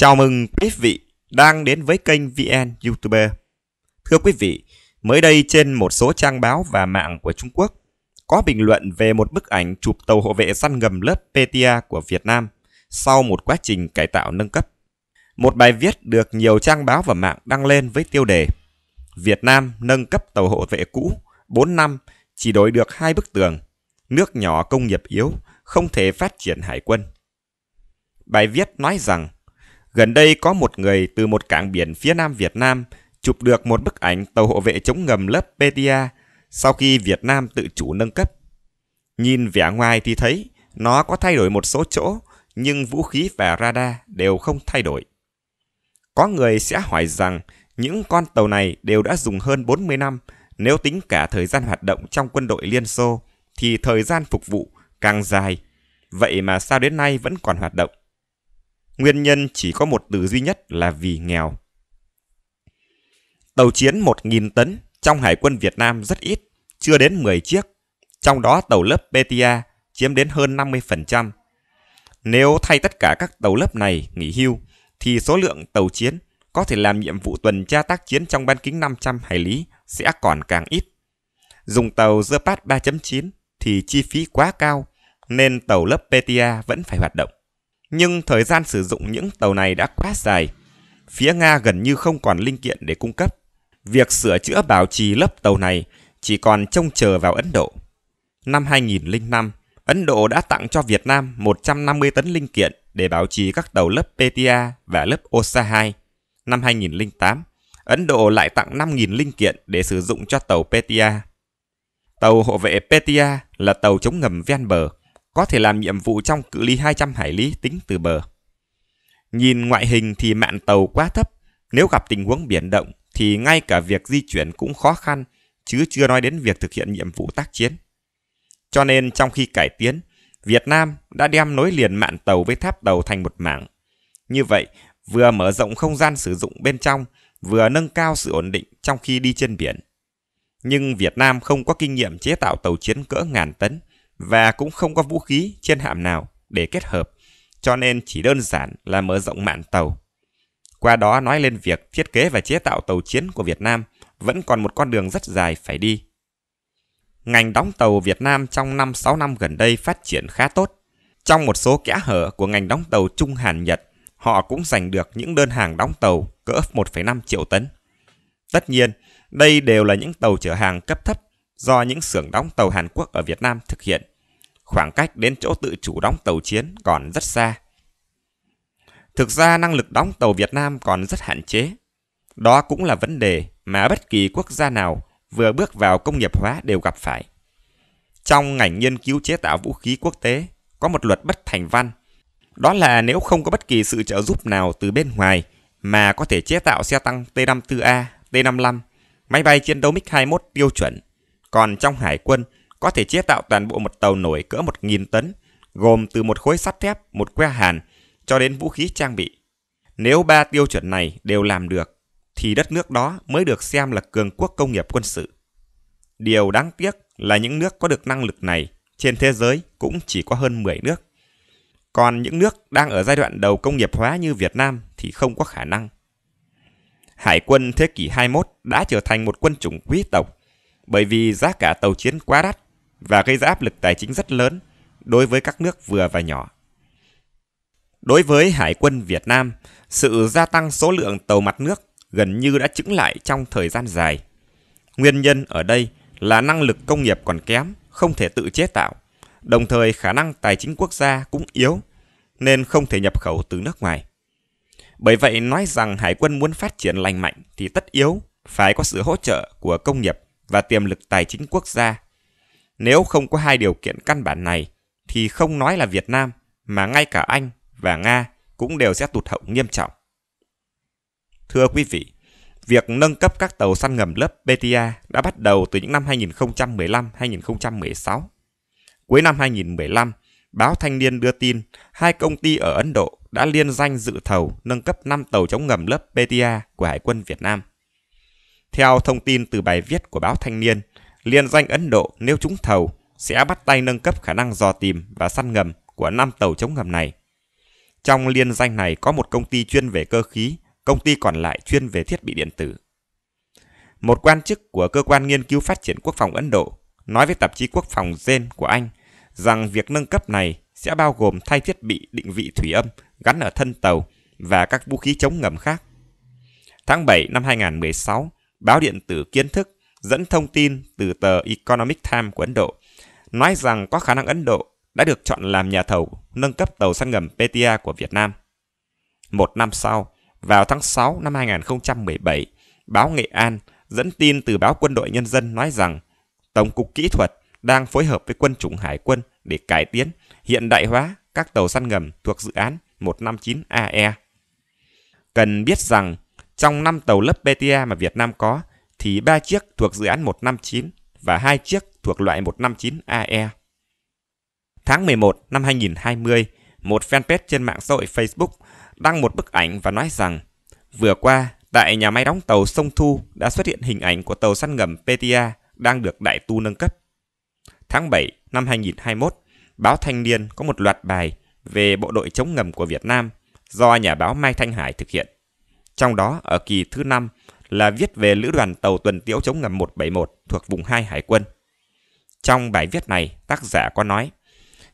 Chào mừng quý vị đang đến với kênh VN YouTuber. Thưa quý vị, mới đây trên một số trang báo và mạng của Trung Quốc có bình luận về một bức ảnh chụp tàu hộ vệ săn ngầm lớp petia của Việt Nam sau một quá trình cải tạo nâng cấp. Một bài viết được nhiều trang báo và mạng đăng lên với tiêu đề Việt Nam nâng cấp tàu hộ vệ cũ 4 năm chỉ đổi được hai bức tường, nước nhỏ công nghiệp yếu, không thể phát triển hải quân. Bài viết nói rằng Gần đây có một người từ một cảng biển phía nam Việt Nam chụp được một bức ảnh tàu hộ vệ chống ngầm lớp Petia sau khi Việt Nam tự chủ nâng cấp. Nhìn vẻ ngoài thì thấy nó có thay đổi một số chỗ, nhưng vũ khí và radar đều không thay đổi. Có người sẽ hỏi rằng những con tàu này đều đã dùng hơn 40 năm, nếu tính cả thời gian hoạt động trong quân đội Liên Xô thì thời gian phục vụ càng dài. Vậy mà sao đến nay vẫn còn hoạt động? Nguyên nhân chỉ có một từ duy nhất là vì nghèo. Tàu chiến 1.000 tấn trong Hải quân Việt Nam rất ít, chưa đến 10 chiếc, trong đó tàu lớp Petia chiếm đến hơn 50%. Nếu thay tất cả các tàu lớp này nghỉ hưu, thì số lượng tàu chiến có thể làm nhiệm vụ tuần tra tác chiến trong bán kính 500 hải lý sẽ còn càng ít. Dùng tàu Zepat 3.9 thì chi phí quá cao, nên tàu lớp Petia vẫn phải hoạt động nhưng thời gian sử dụng những tàu này đã quá dài. Phía Nga gần như không còn linh kiện để cung cấp. Việc sửa chữa bảo trì lớp tàu này chỉ còn trông chờ vào Ấn Độ. Năm 2005, Ấn Độ đã tặng cho Việt Nam 150 tấn linh kiện để bảo trì các tàu lớp Petia và lớp Osa 2. Năm 2008, Ấn Độ lại tặng 5.000 linh kiện để sử dụng cho tàu Petia. Tàu hộ vệ Petia là tàu chống ngầm ven bờ có thể làm nhiệm vụ trong cự ly 200 hải lý tính từ bờ. Nhìn ngoại hình thì mạn tàu quá thấp, nếu gặp tình huống biển động thì ngay cả việc di chuyển cũng khó khăn, chứ chưa nói đến việc thực hiện nhiệm vụ tác chiến. Cho nên trong khi cải tiến, Việt Nam đã đem nối liền mạn tàu với tháp tàu thành một mảng. Như vậy, vừa mở rộng không gian sử dụng bên trong, vừa nâng cao sự ổn định trong khi đi trên biển. Nhưng Việt Nam không có kinh nghiệm chế tạo tàu chiến cỡ ngàn tấn, và cũng không có vũ khí trên hạm nào để kết hợp, cho nên chỉ đơn giản là mở rộng mạn tàu. Qua đó nói lên việc thiết kế và chế tạo tàu chiến của Việt Nam vẫn còn một con đường rất dài phải đi. Ngành đóng tàu Việt Nam trong 5-6 năm gần đây phát triển khá tốt. Trong một số kẽ hở của ngành đóng tàu Trung Hàn Nhật, họ cũng giành được những đơn hàng đóng tàu cỡ 1,5 triệu tấn. Tất nhiên, đây đều là những tàu chở hàng cấp thấp do những xưởng đóng tàu Hàn Quốc ở Việt Nam thực hiện khoảng cách đến chỗ tự chủ đóng tàu chiến còn rất xa. Thực ra năng lực đóng tàu Việt Nam còn rất hạn chế. Đó cũng là vấn đề mà bất kỳ quốc gia nào vừa bước vào công nghiệp hóa đều gặp phải. Trong ngành nghiên cứu chế tạo vũ khí quốc tế có một luật bất thành văn. Đó là nếu không có bất kỳ sự trợ giúp nào từ bên ngoài mà có thể chế tạo xe tăng T-54A, T-55, máy bay chiến đấu MiG-21 tiêu chuẩn. Còn trong hải quân có thể chế tạo toàn bộ một tàu nổi cỡ 1.000 tấn, gồm từ một khối sắt thép, một que hàn, cho đến vũ khí trang bị. Nếu ba tiêu chuẩn này đều làm được, thì đất nước đó mới được xem là cường quốc công nghiệp quân sự. Điều đáng tiếc là những nước có được năng lực này trên thế giới cũng chỉ có hơn 10 nước. Còn những nước đang ở giai đoạn đầu công nghiệp hóa như Việt Nam thì không có khả năng. Hải quân thế kỷ 21 đã trở thành một quân chủng quý tộc bởi vì giá cả tàu chiến quá đắt và gây ra áp lực tài chính rất lớn đối với các nước vừa và nhỏ. Đối với Hải quân Việt Nam, sự gia tăng số lượng tàu mặt nước gần như đã chững lại trong thời gian dài. Nguyên nhân ở đây là năng lực công nghiệp còn kém, không thể tự chế tạo, đồng thời khả năng tài chính quốc gia cũng yếu, nên không thể nhập khẩu từ nước ngoài. Bởi vậy nói rằng hải quân muốn phát triển lành mạnh thì tất yếu phải có sự hỗ trợ của công nghiệp và tiềm lực tài chính quốc gia nếu không có hai điều kiện căn bản này, thì không nói là Việt Nam, mà ngay cả Anh và Nga cũng đều sẽ tụt hậu nghiêm trọng. Thưa quý vị, việc nâng cấp các tàu săn ngầm lớp BTA đã bắt đầu từ những năm 2015-2016. Cuối năm 2015, báo Thanh niên đưa tin hai công ty ở Ấn Độ đã liên danh dự thầu nâng cấp 5 tàu chống ngầm lớp BTA của Hải quân Việt Nam. Theo thông tin từ bài viết của báo Thanh niên, liên danh Ấn Độ nếu trúng thầu sẽ bắt tay nâng cấp khả năng dò tìm và săn ngầm của 5 tàu chống ngầm này. Trong liên danh này có một công ty chuyên về cơ khí, công ty còn lại chuyên về thiết bị điện tử. Một quan chức của Cơ quan Nghiên cứu Phát triển Quốc phòng Ấn Độ nói với tạp chí Quốc phòng Gen của Anh rằng việc nâng cấp này sẽ bao gồm thay thiết bị định vị thủy âm gắn ở thân tàu và các vũ khí chống ngầm khác. Tháng 7 năm 2016, báo điện tử Kiến thức dẫn thông tin từ tờ Economic Times của Ấn Độ, nói rằng có khả năng Ấn Độ đã được chọn làm nhà thầu nâng cấp tàu săn ngầm PTA của Việt Nam. Một năm sau, vào tháng 6 năm 2017, báo Nghệ An dẫn tin từ báo Quân đội Nhân dân nói rằng Tổng cục Kỹ thuật đang phối hợp với quân chủng hải quân để cải tiến, hiện đại hóa các tàu săn ngầm thuộc dự án 159AE. Cần biết rằng, trong 5 tàu lớp PTA mà Việt Nam có, thì 3 chiếc thuộc dự án 159 và 2 chiếc thuộc loại 159AE. Tháng 11 năm 2020, một fanpage trên mạng xã hội Facebook đăng một bức ảnh và nói rằng vừa qua tại nhà máy đóng tàu Sông Thu đã xuất hiện hình ảnh của tàu săn ngầm petia đang được đại tu nâng cấp. Tháng 7 năm 2021, báo Thanh niên có một loạt bài về bộ đội chống ngầm của Việt Nam do nhà báo Mai Thanh Hải thực hiện. Trong đó, ở kỳ thứ 5 là viết về lữ đoàn tàu tuần tiễu chống ngầm 171 thuộc vùng 2 Hải quân. Trong bài viết này, tác giả có nói,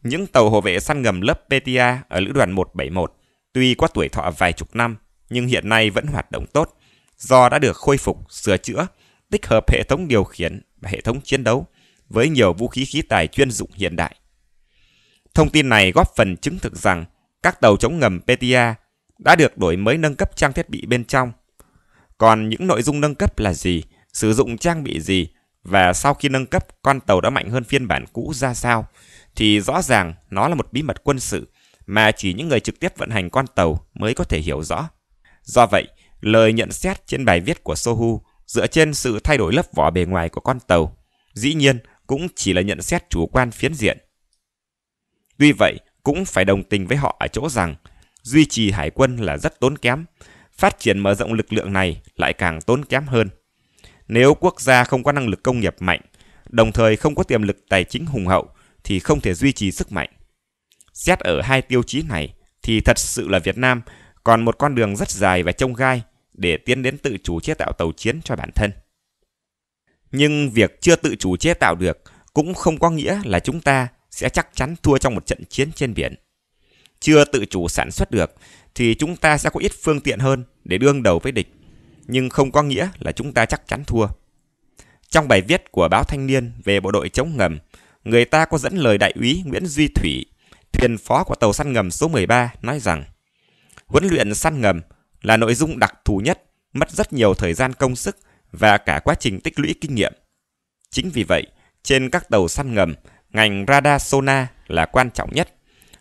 những tàu hộ vệ săn ngầm lớp PTA ở lữ đoàn 171 tuy có tuổi thọ vài chục năm nhưng hiện nay vẫn hoạt động tốt do đã được khôi phục, sửa chữa, tích hợp hệ thống điều khiển và hệ thống chiến đấu với nhiều vũ khí khí tài chuyên dụng hiện đại. Thông tin này góp phần chứng thực rằng các tàu chống ngầm PTA đã được đổi mới nâng cấp trang thiết bị bên trong còn những nội dung nâng cấp là gì, sử dụng trang bị gì và sau khi nâng cấp con tàu đã mạnh hơn phiên bản cũ ra sao thì rõ ràng nó là một bí mật quân sự mà chỉ những người trực tiếp vận hành con tàu mới có thể hiểu rõ. Do vậy, lời nhận xét trên bài viết của Sohu dựa trên sự thay đổi lớp vỏ bề ngoài của con tàu, dĩ nhiên cũng chỉ là nhận xét chủ quan phiến diện. Tuy vậy, cũng phải đồng tình với họ ở chỗ rằng duy trì hải quân là rất tốn kém phát triển mở rộng lực lượng này lại càng tốn kém hơn. Nếu quốc gia không có năng lực công nghiệp mạnh, đồng thời không có tiềm lực tài chính hùng hậu thì không thể duy trì sức mạnh. Xét ở hai tiêu chí này thì thật sự là Việt Nam còn một con đường rất dài và trông gai để tiến đến tự chủ chế tạo tàu chiến cho bản thân. Nhưng việc chưa tự chủ chế tạo được cũng không có nghĩa là chúng ta sẽ chắc chắn thua trong một trận chiến trên biển. Chưa tự chủ sản xuất được thì chúng ta sẽ có ít phương tiện hơn để đương đầu với địch, nhưng không có nghĩa là chúng ta chắc chắn thua. Trong bài viết của báo Thanh niên về bộ đội chống ngầm, người ta có dẫn lời đại úy Nguyễn Duy Thủy, thuyền phó của tàu săn ngầm số 13 nói rằng huấn luyện săn ngầm là nội dung đặc thù nhất, mất rất nhiều thời gian công sức và cả quá trình tích lũy kinh nghiệm. Chính vì vậy, trên các tàu săn ngầm, ngành radar sonar là quan trọng nhất.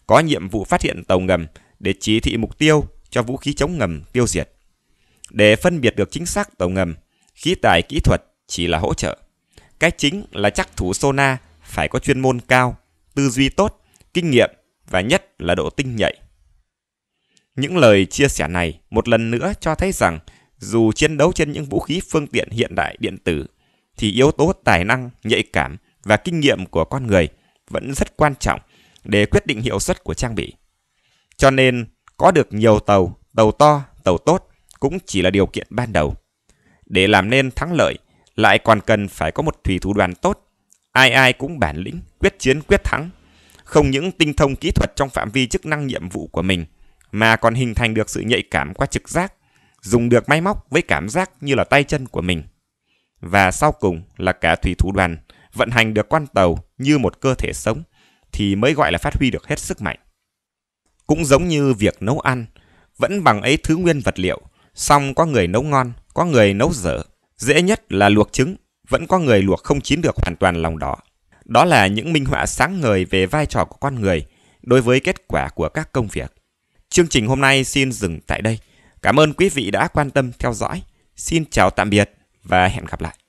Có nhiệm vụ phát hiện tàu ngầm để chỉ thị mục tiêu cho vũ khí chống ngầm tiêu diệt. Để phân biệt được chính xác tàu ngầm, khí tài kỹ thuật chỉ là hỗ trợ. Cái chính là chắc thủ sona phải có chuyên môn cao, tư duy tốt, kinh nghiệm và nhất là độ tinh nhạy. Những lời chia sẻ này một lần nữa cho thấy rằng dù chiến đấu trên những vũ khí phương tiện hiện đại điện tử thì yếu tố tài năng, nhạy cảm và kinh nghiệm của con người vẫn rất quan trọng để quyết định hiệu suất của trang bị. Cho nên có được nhiều tàu, tàu to, tàu tốt cũng chỉ là điều kiện ban đầu. Để làm nên thắng lợi, lại còn cần phải có một thủy thủ đoàn tốt, ai ai cũng bản lĩnh, quyết chiến quyết thắng, không những tinh thông kỹ thuật trong phạm vi chức năng nhiệm vụ của mình mà còn hình thành được sự nhạy cảm qua trực giác, dùng được máy móc với cảm giác như là tay chân của mình. Và sau cùng là cả thủy thủ đoàn vận hành được con tàu như một cơ thể sống thì mới gọi là phát huy được hết sức mạnh. Cũng giống như việc nấu ăn, vẫn bằng ấy thứ nguyên vật liệu, song có người nấu ngon, có người nấu dở. Dễ nhất là luộc trứng, vẫn có người luộc không chín được hoàn toàn lòng đỏ. Đó là những minh họa sáng ngời về vai trò của con người đối với kết quả của các công việc. Chương trình hôm nay xin dừng tại đây. Cảm ơn quý vị đã quan tâm theo dõi. Xin chào tạm biệt và hẹn gặp lại.